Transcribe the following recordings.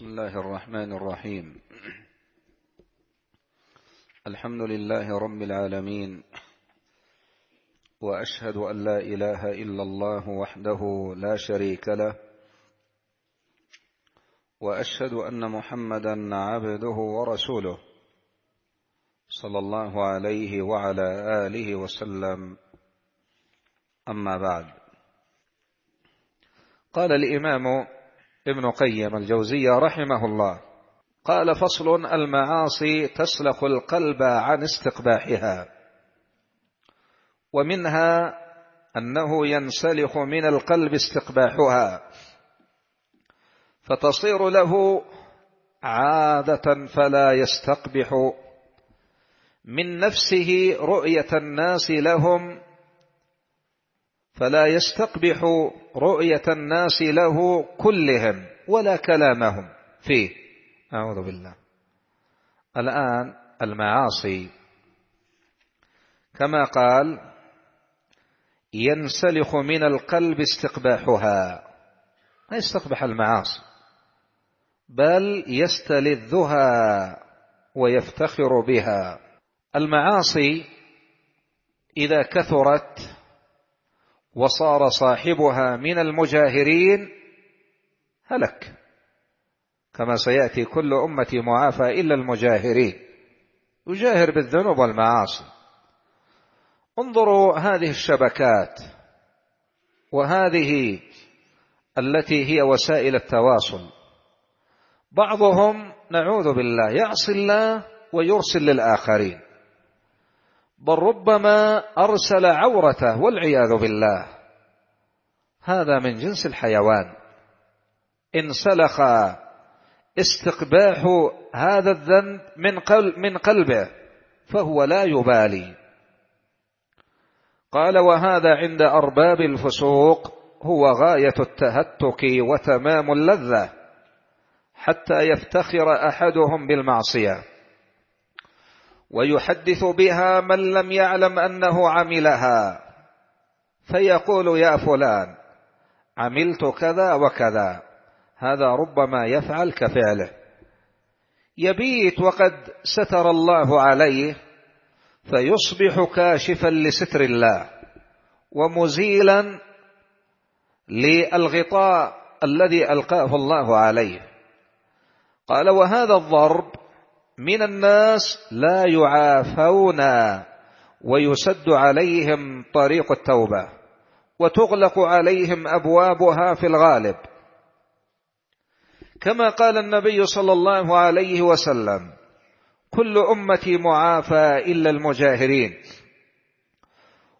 بسم الله الرحمن الرحيم الحمد لله رب العالمين وأشهد أن لا إله إلا الله وحده لا شريك له وأشهد أن محمدا عبده ورسوله صلى الله عليه وعلى آله وسلم أما بعد قال الإمام ابن قيم الجوزية رحمه الله قال فصل المعاصي تسلخ القلب عن استقباحها ومنها أنه ينسلخ من القلب استقباحها فتصير له عادة فلا يستقبح من نفسه رؤية الناس لهم فلا يستقبح رؤية الناس له كلهم ولا كلامهم فيه أعوذ بالله الآن المعاصي كما قال ينسلخ من القلب استقباحها لا يستقبح المعاصي بل يستلذها ويفتخر بها المعاصي إذا كثرت وصار صاحبها من المجاهرين هلك كما سيأتي كل أمتي معافى إلا المجاهرين يجاهر بالذنوب والمعاصي انظروا هذه الشبكات وهذه التي هي وسائل التواصل بعضهم نعوذ بالله يعصي الله ويرسل للآخرين بل ربما أرسل عورته والعياذ بالله هذا من جنس الحيوان انسلخ استقباح هذا الذنب من قلب من قلبه فهو لا يبالي قال وهذا عند أرباب الفسوق هو غاية التهتك وتمام اللذة حتى يفتخر أحدهم بالمعصية ويحدث بها من لم يعلم أنه عملها فيقول يا فلان عملت كذا وكذا هذا ربما يفعل كفعله يبيت وقد ستر الله عليه فيصبح كاشفا لستر الله ومزيلا للغطاء الذي ألقاه الله عليه قال وهذا الضرب من الناس لا يعافون ويسد عليهم طريق التوبة وتغلق عليهم أبوابها في الغالب كما قال النبي صلى الله عليه وسلم كل أمتي معافى إلا المجاهرين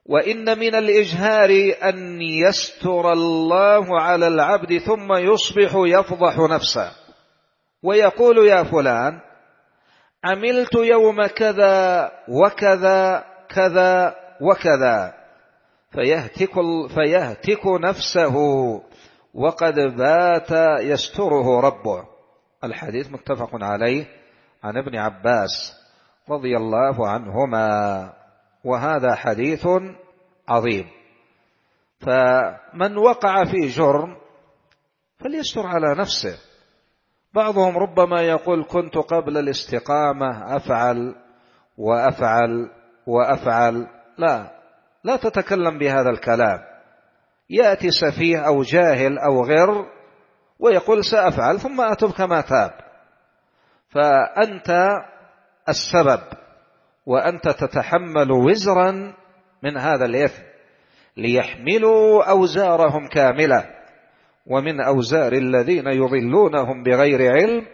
وإن من الإجهار أن يستر الله على العبد ثم يصبح يفضح نفسه ويقول يا فلان عملت يوم كذا وكذا كذا وكذا فيهتك, فيهتك نفسه وقد بات يستره ربه الحديث متفق عليه عن ابن عباس رضي الله عنهما وهذا حديث عظيم فمن وقع في جرم فليستر على نفسه بعضهم ربما يقول كنت قبل الاستقامة أفعل وأفعل وأفعل لا لا تتكلم بهذا الكلام يأتي سفيه أو جاهل أو غر ويقول سأفعل ثم أتب كما تاب فأنت السبب وأنت تتحمل وزرا من هذا الإثم ليحملوا أوزارهم كاملة ومن أوزار الذين يضلونهم بغير علم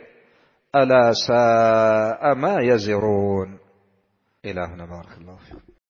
ألا ساء ما يزرون إلهنا بارك الله فيكم